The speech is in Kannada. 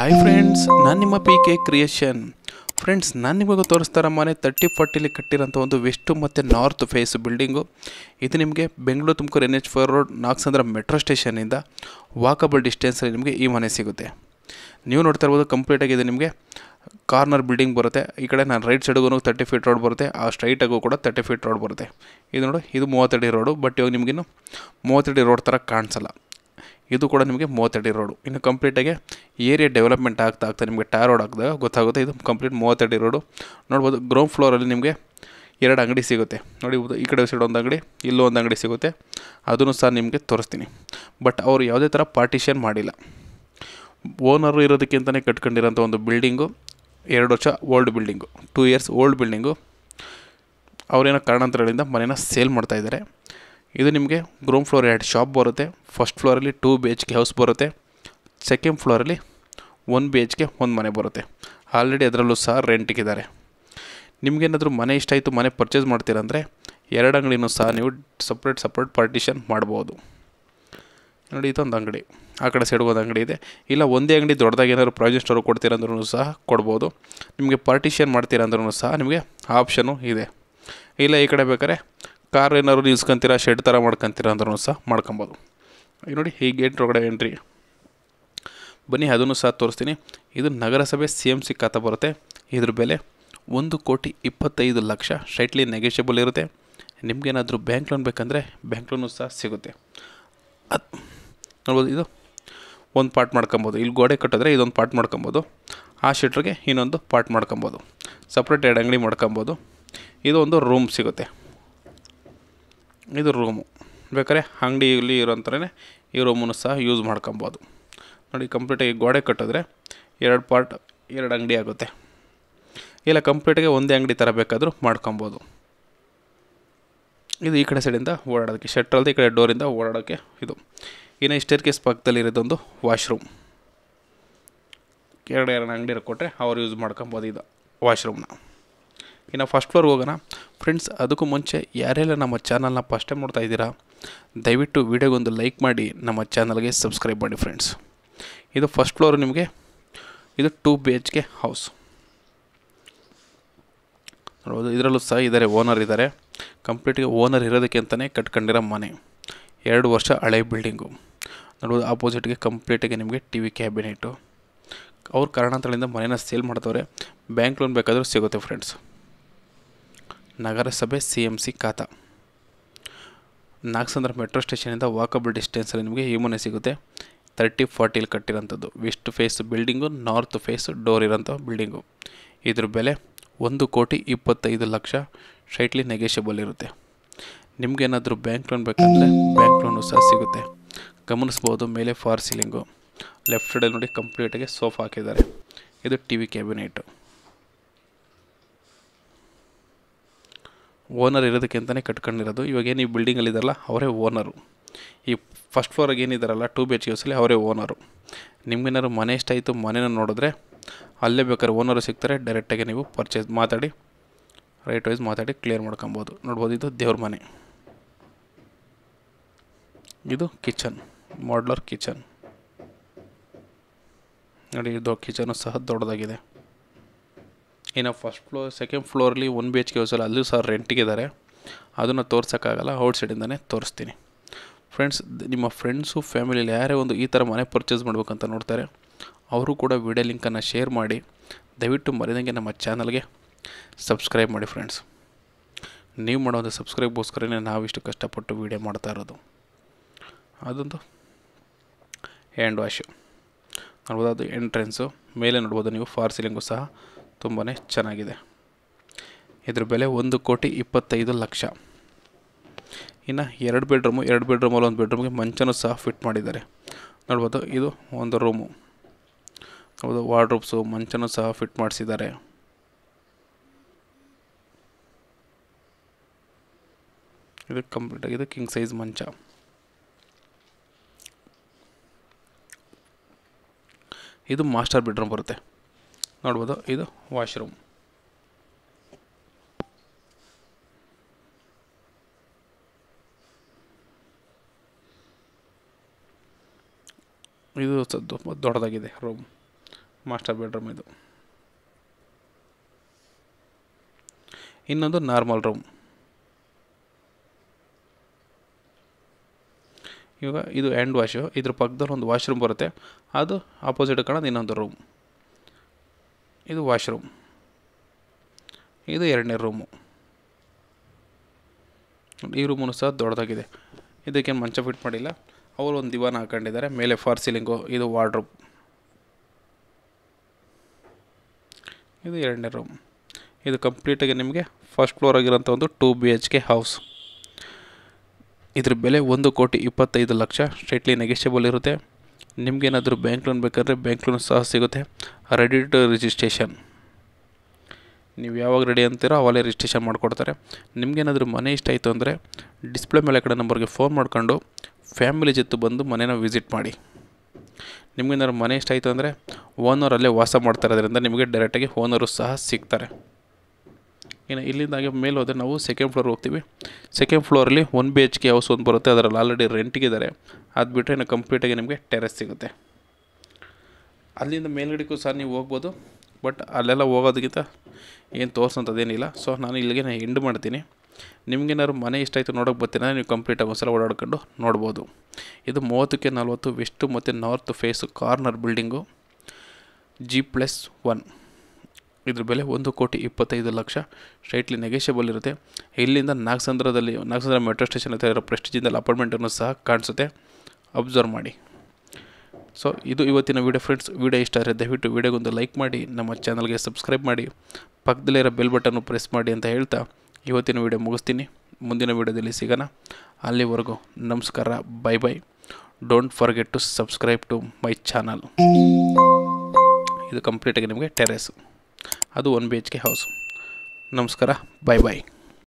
ಹಾಯ್ ಫ್ರೆಂಡ್ಸ್ ನಾನು ನಿಮ್ಮ ಪಿ ಕೆ ಕ್ರಿಯೇಷನ್ ಫ್ರೆಂಡ್ಸ್ ನಾನು ನಿಮಗೆ ತೋರಿಸ್ತಾರ ಮನೆ ತರ್ಟಿ ಫಾರ್ಟಿಲಿ ಕಟ್ಟಿರೋಂಥ ಒಂದು ವೆಸ್ಟು ಮತ್ತು ನಾರ್ತ್ ಫೇಸ್ ಬಿಲ್ಡಿಂಗು ಇದು ನಿಮಗೆ Bengaluru Tumakuru N H four road Nagasandra metro ಸ್ಟೇಷನಿಂದ ವಾಕಬಲ್ ಡಿಸ್ಟೆನ್ಸಲ್ಲಿ ನಿಮಗೆ ಈ ಮನೆ ಸಿಗುತ್ತೆ ನೀವು ನೋಡ್ತಾ ಇರ್ಬೋದು ಕಂಪ್ಲೀಟಾಗಿ ಇದು ನಿಮಗೆ ಕಾರ್ನರ್ ಬಿಲ್ಡಿಂಗ್ ಬರುತ್ತೆ ಈ ಕಡೆ ನಾನು ರೈಟ್ ಸೈಡ್ಗೂ ತರ್ಟಿ ಫೀಟ್ ರೋಡ್ ಬರುತ್ತೆ ಆ ಸ್ಟ್ರೈಟಾಗೂ ಕೂಡ ತರ್ಟಿ ಫೀಟ್ ರೋಡ್ ಬರುತ್ತೆ ಇದು ನೋಡು ಇದು ಮೂವತ್ತಡಿ ರೋಡು ಬಟ್ ಇವಾಗ ನಿಮಗಿನ್ನು ಮೂವತ್ತಡಿ ರೋಡ್ ಥರ ಕಾಣಿಸಲ್ಲ ಇದು ಕೂಡ ನಿಮಗೆ ಮೂವತ್ತಡಿ ರೋಡು ಇನ್ನು ಕಂಪ್ಲೀಟಾಗಿ ಏರಿಯಾ ಡೆವಲಪ್ಮೆಂಟ್ ಆಗ್ತಾ ಆಗ್ತಾ ನಿಮಗೆ ಟಾರ್ ರೋಡ್ ಹಾಕಿದಾಗ ಗೊತ್ತಾಗುತ್ತೆ ಇದು ಕಂಪ್ಲೀಟ್ ಮೂವತ್ತಡಿ ರೋಡು ನೋಡ್ಬೋದು ಗ್ರೌಂಡ್ ಫ್ಲೋರಲ್ಲಿ ನಿಮಗೆ ಎರಡು ಅಂಗಡಿ ಸಿಗುತ್ತೆ ನೋಡಿ ಈ ಕಡೆ ಸೈಡ್ ಒಂದು ಅಂಗಡಿ ಇಲ್ಲೂ ಒಂದು ಅಂಗಡಿ ಸಿಗುತ್ತೆ ಅದನ್ನು ಸಹ ನಿಮಗೆ ತೋರಿಸ್ತೀನಿ ಬಟ್ ಅವರು ಯಾವುದೇ ಥರ ಪಾರ್ಟಿಷನ್ ಮಾಡಿಲ್ಲ ಓನರು ಇರೋದಕ್ಕಿಂತಲೇ ಕಟ್ಕೊಂಡಿರೋಂಥ ಒಂದು ಬಿಲ್ಡಿಂಗು ಎರಡು ವರ್ಷ old building two years old building ಅವರೇನೋ ಕಾರಣಾಂತರಗಳಿಂದ ಮನೇನ ಸೇಲ್ ಮಾಡ್ತಾಯಿದ್ದಾರೆ ಇದು ನಿಮಗೆ ಗ್ರೌಂಡ್ ಫ್ಲೋರ್ ಎರಡು ಶಾಪ್ ಬರುತ್ತೆ ಫಸ್ಟ್ ಫ್ಲೋರಲ್ಲಿ two B H K house ಬರುತ್ತೆ ಸೆಕೆಂಡ್ ಫ್ಲೋರಲ್ಲಿ ಒನ್ ಬಿ ಎಚ್ ಕೆ ಒಂದು ಮನೆ ಬರುತ್ತೆ ಆಲ್ರೆಡಿ ಅದರಲ್ಲೂ ಸಹ ರೆಂಟ್ಗಿದ್ದಾರೆ ನಿಮಗೇನಾದರೂ ಮನೆ ಇಷ್ಟ ಆಯಿತು ಮನೆ ಪರ್ಚೇಸ್ ಮಾಡ್ತೀರಂದರೆ ಎರಡು ಅಂಗಡಿನೂ ಸಹ ನೀವು ಸಪ್ರೇಟ್ ಸಪ್ರೇಟ್ ಪಾರ್ಟಿಷನ್ ಮಾಡ್ಬೋದು ನೋಡಿ ಇದೊಂದು ಅಂಗಡಿ ಆ ಕಡೆ ಸೈಡ್ ಒಂದು ಅಂಗಡಿ ಇದೆ ಇಲ್ಲ ಒಂದೇ ಅಂಗಡಿ ದೊಡ್ಡದಾಗಿ ಏನಾದರೂ ಪ್ರಾವಿಷನ್ ಸ್ಟೋರ್ ಕೊಡ್ತೀರಂದ್ರೂ ಸಹ ಕೊಡ್ಬೋದು ನಿಮಗೆ ಪಾರ್ಟಿಷನ್ ಮಾಡ್ತೀರಂದ್ರೂ ಸಹ ನಿಮಗೆ ಆಪ್ಷನು ಇದೆ ಇಲ್ಲ ಈ ಕಡೆ ಬೇಕಾದ್ರೆ ಕಾರ್ ಏನಾದ್ರು ನಿಲ್ಸ್ಕೊಂತೀರಾ ಶೆಡ್ ಥರ ಮಾಡ್ಕೊತೀರಾ ಅಂದ್ರೂ ಸಹ ಮಾಡ್ಕೊಬೋದು ಈಗ ನೋಡಿ ಈ ಗೇಟ್ ಒಳಗಡೆ ಎಂಟ್ರಿ ಬನ್ನಿ ಅದನ್ನು ಸಹ ತೋರಿಸ್ತೀನಿ ಇದು ನಗರಸಭೆ ಸಿ ಎಮ್ ಸಿ ಖಾತಾ ಬರುತ್ತೆ ಇದ್ರ ಬೆಲೆ ಒಂದು ಕೋಟಿ ಇಪ್ಪತ್ತೈದು ಲಕ್ಷ ಸ್ಟ್ರೈಟ್ಲಿ ನೆಗೆಷಿಯಬಲ್ ಇರುತ್ತೆ ನಿಮ್ಗೇನಾದರೂ ಬ್ಯಾಂಕ್ ಲೋನ್ ಬೇಕಂದರೆ ಬ್ಯಾಂಕ್ ಲೋನು ಸಹ ಸಿಗುತ್ತೆ ಅದು ನೋಡ್ಬೋದು ಇದು ಒಂದು ಪಾರ್ಟ್ ಮಾಡ್ಕೊಬೋದು ಇಲ್ಲಿ ಗೋಡೆ ಕಟ್ಟಿದ್ರೆ ಇದೊಂದು ಪಾರ್ಟ್ ಮಾಡ್ಕೊಬೋದು ಆ ಶೆಟ್ರಿಗೆ ಇನ್ನೊಂದು ಪಾರ್ಟ್ ಮಾಡ್ಕೊಬೋದು ಸಪ್ರೇಟ್ ಎರಡು ಅಂಗಡಿ ಮಾಡ್ಕೊಬೋದು ಇದು ಒಂದು ರೂಮ್ ಸಿಗುತ್ತೆ ಇದು ರೂಮು ಬೇಕಾದ್ರೆ ಅಂಗಡಿಯಲ್ಲಿ ಇರೋ ಈ ರೂಮನ್ನು ಸಹ ಯೂಸ್ ಮಾಡ್ಕೊಬೋದು ನೋಡಿ ಕಂಪ್ಲೀಟಾಗಿ ಗೋಡೆ ಕಟ್ಟಿದ್ರೆ ಎರಡು ಪಾರ್ಟ್ ಎರಡು ಅಂಗಡಿ ಆಗುತ್ತೆ ಇಲ್ಲ ಕಂಪ್ಲೀಟಾಗಿ ಒಂದೇ ಅಂಗಡಿ ಥರ ಬೇಕಾದರೂ ಮಾಡ್ಕೊಬೋದು ಇದು ಈ ಕಡೆ ಸೈಡಿಂದ ಓಡಾಡೋದಕ್ಕೆ ಶಟ್ರಲ್ದು ಈ ಕಡೆ ಡೋರಿಂದ ಓಡಾಡೋಕ್ಕೆ ಇದು ಇನ್ನು ಸ್ಟೇರ್ ಕೇಸ್ ಪಕ್ಕದಲ್ಲಿರೋದೊಂದು ವಾಶ್ರೂಮ್ ಎರಡು ಎರಡು ಅಂಗಡಿ ಕೊಟ್ಟರೆ ಅವ್ರು ಯೂಸ್ ಮಾಡ್ಕೊಬೋದು ಇದು ವಾಶ್ರೂಮ್ನ ಇನ್ನು ಫಸ್ಟ್ ಫ್ಲೋರ್ಗೆ ಹೋಗೋಣ ಫ್ರೆಂಡ್ಸ್ ಅದಕ್ಕೂ ಮುಂಚೆ ಯಾರೆಲ್ಲ ನಮ್ಮ ಚಾನಲ್ನ ಫಸ್ಟ್ ಟೈಮ್ ನೋಡ್ತಾ ಇದ್ದೀರಾ ದಯವಿಟ್ಟು ವಿಡಿಯೋಗೊಂದು ಲೈಕ್ ಮಾಡಿ ನಮ್ಮ ಚಾನಲ್ಗೆ ಸಬ್ಸ್ಕ್ರೈಬ್ ಮಾಡಿ ಫ್ರೆಂಡ್ಸ್ ಇದು ಫಸ್ಟ್ ಫ್ಲೋರ್ ನಿಮಗೆ ಇದು two B H K house ನೋಡ್ಬೋದು ಇದರಲ್ಲೂ ಸಹ ಇದ್ದಾರೆ ಓನರ್ ಇದ್ದಾರೆ ಕಂಪ್ಲೀಟ್ಗೆ ಓನರ್ ಇರೋದಕ್ಕೆ ಅಂತಲೇ ಕಟ್ಕೊಂಡಿರೋ ಮನೆ ಎರಡು ವರ್ಷ ಹಳೆ ಬಿಲ್ಡಿಂಗು ನೋಡ್ಬೋದು ಆಪೋಸಿಟ್ಗೆ ಕಂಪ್ಲೀಟಾಗಿ ನಿಮಗೆ ಟಿ ವಿ ಕ್ಯಾಬಿನೆಟು ಅವ್ರ ಕಾರಣಾಂತರಗಳಿಂದ ಮನೇನ ಸೇಲ್ ಮಾಡ್ತವ್ರೆ ಬ್ಯಾಂಕ್ ಲೋನ್ ಬೇಕಾದರೂ ಸಿಗುತ್ತೆ ಫ್ರೆಂಡ್ಸ್ ನಗರಸಭೆ C M C khata Nagasandra metro ಸ್ಟೇಷನಿಂದ ವಾಕಬಲ್ ಡಿಸ್ಟೆನ್ಸಲ್ಲಿ ನಿಮಗೆ ಈ ಸಿಗುತ್ತೆ ತರ್ಟಿ ಫಾರ್ಟಿಲಿ ಕಟ್ಟಿರೋಂಥದ್ದು west face building north face door ಇರೋಂಥ ಬಿಲ್ಡಿಂಗು ಇದ್ರ ಬೆಲೆ ಒಂದು ಕೋಟಿ ಇಪ್ಪತ್ತೈದು ಲಕ್ಷ ಸ್ಟ್ರೈಟ್ಲಿ ನೆಗೆಷಿಯಬಲ್ ಇರುತ್ತೆ ನಿಮಗೇನಾದರೂ ಬ್ಯಾಂಕ್ ಲೋನ್ ಬೇಕಂದರೆ ಬ್ಯಾಂಕ್ ಲೋನು ಸಹ ಸಿಗುತ್ತೆ ಗಮನಿಸ್ಬೋದು ಮೇಲೆ ಫಾರ್ ಸೀಲಿಂಗು ಲೆಫ್ಟ್ ಸೈಡಲ್ಲಿ ನೋಡಿ ಕಂಪ್ಲೀಟಾಗಿ ಸೋಫಾ ಹಾಕಿದ್ದಾರೆ ಇದು ಟಿ ವಿ ಕ್ಯಾಬಿನೇಟು ಓನರ್ ಇರೋದಕ್ಕೆ ಅಂತಲೇ ಕಟ್ಕೊಂಡಿರೋದು ಇವಾಗೇನು ಈ ಬಿಲ್ಡಿಂಗಲ್ಲಿದ್ದಾರಲ್ಲ ಅವರೇ ಓನರು ಈ ಫಸ್ಟ್ ಫ್ಲೋರ್ ಏನಿದ್ದಾರಲ್ಲ ಟೂ ಬಿ ಎಚ್ ಹೌಸಲ್ಲಿ ಅವರೇ ಓನರು ನಿಮ್ಗೇನಾದ್ರು ಮನೆ ಇಷ್ಟ ಆಯಿತು ಮನೇನ ನೋಡಿದ್ರೆ ಅಲ್ಲೇ ಬೇಕಾದ್ರೆ ಓನರು ಸಿಗ್ತಾರೆ ಡೈರೆಕ್ಟಾಗಿ ನೀವು ಪರ್ಚೇಸ್ ಮಾತಾಡಿ ರೈಟ್ ವೈಸ್ ಮಾತಾಡಿ ಕ್ಲಿಯರ್ ಮಾಡ್ಕೊಬೋದು ನೋಡ್ಬೋದು ಇದು ದೇವ್ರ ಮನೆ ಇದು ಕಿಚನ್ ಮಾಡ್ಲರ್ ಕಿಚನ್ ನೋಡಿ ಇದು ಕಿಚನು ಸಹ ದೊಡ್ಡದಾಗಿದೆ ಇನ್ನು ಫಸ್ಟ್ ಫ್ಲೋರ್ ಸೆಕೆಂಡ್ ಫ್ಲೋರಲ್ಲಿ ಒನ್ ಬಿ ಎಚ್ ಕೆ ಹೌಸಲ್ಲಿ ಅಲ್ಲೂ ಸಹ ರೆಂಟಿಗಿದ್ದಾರೆ ಅದನ್ನು ತೋರ್ಸೋಕ್ಕಾಗಲ್ಲ ಔಟ್ಸೈಡಿಂದಲೇ ತೋರಿಸ್ತೀನಿ ಫ್ರೆಂಡ್ಸ್ ನಿಮ್ಮ ಫ್ರೆಂಡ್ಸು ಫ್ಯಾಮಿಲಿಯಲ್ಲಿ ಯಾರೇ ಒಂದು ಈ ಥರ ಮನೆ ಪರ್ಚೇಸ್ ಮಾಡಬೇಕಂತ ನೋಡ್ತಾರೆ ಅವರು ಕೂಡ ವಿಡಿಯೋ ಲಿಂಕನ್ನು ಶೇರ್ ಮಾಡಿ ದಯವಿಟ್ಟು ಮರೆದಂಗೆ ನಮ್ಮ ಚಾನಲ್ಗೆ ಸಬ್ಸ್ಕ್ರೈಬ್ ಮಾಡಿ ಫ್ರೆಂಡ್ಸ್ ನೀವು ಒಂದು ಸಬ್ಸ್ಕ್ರೈಬ್ಗೋಸ್ಕರನೇ ನಾವಿಷ್ಟು ಕಷ್ಟಪಟ್ಟು ವೀಡಿಯೋ ಮಾಡ್ತಾ ಇರೋದು ಅದೊಂದು ಹ್ಯಾಂಡ್ ವಾಶು ನೋಡ್ಬೋದು ಅದು ಎಂಟ್ರೆನ್ಸು ಮೇಲೆ ನೋಡ್ಬೋದು ನೀವು ಫಾರ್ ಸೀಲಿಂಗು ಸಹ ತುಂಬಾ ಚೆನ್ನಾಗಿದೆ ಇದ್ರ ಬೆಲೆ ಒಂದು ಕೋಟಿ ಇಪ್ಪತ್ತೈದು ಲಕ್ಷ ಇನ್ನು ಎರಡು ಬೆಡ್ರೂಮು ಎರಡು ಅಲ್ಲಿ ಒಂದು ಬೆಡ್ರೂಮ್ಗೆ ಮಂಚನೂ ಸಹ ಫಿಟ್ ಮಾಡಿದ್ದಾರೆ ನೋಡ್ಬೋದು ಇದು ಒಂದು ರೂಮು ನೋಡ್ಬೋದು ವಾರ್ಡ್ರೂಬ್ಸು ಮಂಚನೂ ಸಹ ಫಿಟ್ ಮಾಡಿಸಿದ್ದಾರೆ ಇದು ಕಂಪ್ಲೀಟ್ ಆಗಿದೆ ಕಿಂಗ್ ಸೈಜ್ ಮಂಚ ಇದು ಮಾಸ್ಟರ್ ಬೆಡ್ರೂಮ್ ಬರುತ್ತೆ ನೋಡ್ಬೋದು ಇದು ವಾಶ್ರೂಮ್ ಇದು ದೊಡ್ಡದಾಗಿದೆ ರೂಮ್ ಮಾಸ್ಟರ್ ಬೆಡ್ರೂಮ್ ಇದು ಇನ್ನೊಂದು ನಾರ್ಮಲ್ ರೂಮ್ ಇವಾಗ ಇದು ಹ್ಯಾಂಡ್ ವಾಶು ಇದ್ರ ಪಕ್ಕದಲ್ಲಿ ಒಂದು ವಾಶ್ರೂಮ್ ಬರುತ್ತೆ ಅದು ಆಪೋಸಿಟ್ ಕಾಣೋದು ಇನ್ನೊಂದು ರೂಮ್ ಇದು ವಾಶ್ರೂಮ್ ಇದು ಎರಡನೇ ರೂಮು ಈ ರೂಮು ಸಹ ದೊಡ್ಡದಾಗಿದೆ ಇದಕ್ಕೇನು ಮಂಚ ಫಿಟ್ ಮಾಡಿಲ್ಲ ಅವರು ಒಂದು ದಿವಾನ ಹಾಕೊಂಡಿದ್ದಾರೆ ಮೇಲೆ ಫಾರ್ ಸೀಲಿಂಗು ಇದು ವಾರ್ಡ್ರೂಮ್ ಇದು ಎರಡನೇ ರೂಮ್ ಇದು ಕಂಪ್ಲೀಟಾಗಿ ನಿಮಗೆ ಫಸ್ಟ್ ಫ್ಲೋರ್ ಆಗಿರೋಂಥ ಒಂದು two B H K house ಇದ್ರ ಬೆಲೆ ಒಂದು ಕೋಟಿ ಇಪ್ಪತ್ತೈದು ಲಕ್ಷ ಸ್ಟ್ರೈಟ್ಲಿ ನೆಗೆಸ್ಟೇಬಲ್ ಇರುತ್ತೆ ನಿಮಗೇನಾದರೂ ಬ್ಯಾಂಕ್ ಲೋನ್ ಬೇಕಾದರೆ ಬ್ಯಾಂಕ್ ಲೋನ್ ಸಹ ಸಿಗುತ್ತೆ ರೆಡಿ ಟು ರಿಜಿಸ್ಟ್ರೇಷನ್ ನೀವು ಯಾವಾಗ ರೆಡಿ ಅಂತೀರೋ ಅವಾಗಲೇ ರಿಜಿಸ್ಟ್ರೇಷನ್ ಮಾಡಿಕೊಡ್ತಾರೆ ನಿಮಗೇನಾದರೂ ಮನೆ ಇಷ್ಟ ಆಯಿತು ಅಂದರೆ ಡಿಸ್ಪ್ಲೇ ಮೇಲೆ ಕಡೆ ನಂಬರ್ಗೆ ಫೋನ್ ಮಾಡ್ಕೊಂಡು ಫ್ಯಾಮಿಲಿ ಜೊತೆ ಬಂದು ಮನೇನ ವಿಸಿಟ್ ಮಾಡಿ ನಿಮಗೇನಾದ್ರು ಮನೆ ಇಷ್ಟ ಆಯಿತು ಅಂದರೆ ಓನರ್ ಅಲ್ಲೇ ವಾಸ ಮಾಡ್ತಾರೆ ಅದರಿಂದ ನಿಮಗೆ ಡೈರೆಕ್ಟಾಗಿ ಓನರು ಸಹ ಸಿಗ್ತಾರೆ ಇನ್ನು ಇಲ್ಲಿಂದಾಗೆ ಮೇಲೆ ಹೋದರೆ ನಾವು ಸೆಕೆಂಡ್ ಫ್ಲೋರ್ ಹೋಗ್ತೀವಿ ಸೆಕೆಂಡ್ ಫ್ಲೋರಲ್ಲಿ one B H K house ಒಂದು ಬರುತ್ತೆ ಅದರಲ್ಲಿ ಆಲ್ರೆಡಿ ರೆಂಟಿಗಿದ್ದಾರೆ ಅದು ಬಿಟ್ಟರೆ ಇನ್ನು ಕಂಪ್ಲೀಟಾಗಿ ನಿಮಗೆ ಟೆರೆಸ್ ಸಿಗುತ್ತೆ ಅಲ್ಲಿಂದ ಮೇಲ್ಗಡೆಗೂ ಸಹ ನೀವು ಹೋಗ್ಬೋದು ಬಟ್ ಅಲ್ಲೆಲ್ಲ ಹೋಗೋದಕ್ಕಿಂತ ಏನು ತೋರಿಸೋಂಥದ್ದೇನಿಲ್ಲ ಸೊ ನಾನು ಇಲ್ಲಿಗೆ ಎಂಡ್ ಮಾಡ್ತೀನಿ ನಿಮಗೇನಾದ್ರು ಮನೆ ಇಷ್ಟ ಆಯಿತು ನೋಡೋಕೆ ಬರ್ತೀರಾ ನೀವು ಕಂಪ್ಲೀಟಾಗಿ ಒಂದ್ಸಲ ಓಡಾಡ್ಕೊಂಡು ನೋಡ್ಬೋದು ಇದು ಮೂವತ್ತಕ್ಕೆ ನಲ್ವತ್ತು ವೆಸ್ಟು ಮತ್ತು north face corner building G plus one ಇದ್ರ ಬೆಲೆ ಒಂದು ಕೋಟಿ ಇಪ್ಪತ್ತೈದು ಲಕ್ಷ ಸ್ಟ್ರೈಟ್ಲಿ ನೆಗೆಷಿಯಬಲ್ ಇರುತ್ತೆ ಇಲ್ಲಿಂದ ನಾಗಸಂದ್ರದಲ್ಲಿ ನಾಗಸಂದ್ರ ಮೆಟ್ರೋ ಸ್ಟೇಷನ್ ಹತ್ತಿರ ಇರೋ ಪ್ರೆಸ್ಟಿಜಿಂದಲ್ಲಿ ಅಪಾರ್ಟ್ಮೆಂಟನ್ನು ಸಹ ಕಾಣಿಸುತ್ತೆ ಅಬ್ಸರ್ವ್ ಮಾಡಿ ಸೊ ಇದು ಇವತ್ತಿನ ವೀಡಿಯೋ ಫ್ರೆಂಡ್ಸ್ ವೀಡಿಯೋ ಇಷ್ಟ ಆದರೆ ದಯವಿಟ್ಟು ವೀಡಿಯೋಗೊಂದು ಲೈಕ್ ಮಾಡಿ ನಮ್ಮ ಚಾನಲ್ಗೆ ಸಬ್ಸ್ಕ್ರೈಬ್ ಮಾಡಿ ಪಕ್ಕದಲ್ಲಿರೋ ಬೆಲ್ ಬಟನ್ನು ಪ್ರೆಸ್ ಮಾಡಿ ಅಂತ ಹೇಳ್ತಾ ಇವತ್ತಿನ ವೀಡಿಯೋ ಮುಗಿಸ್ತೀನಿ ಮುಂದಿನ ವೀಡಿಯೋದಲ್ಲಿ ಸಿಗೋಣ ಅಲ್ಲಿವರೆಗೂ ನಮಸ್ಕಾರ bye bye don't forget to subscribe to my channel ಇದು ಕಂಪ್ಲೀಟಾಗಿ ನಿಮಗೆ ಟೆರೆಸ್ अदू one B H K house नमस्कार बाय बाय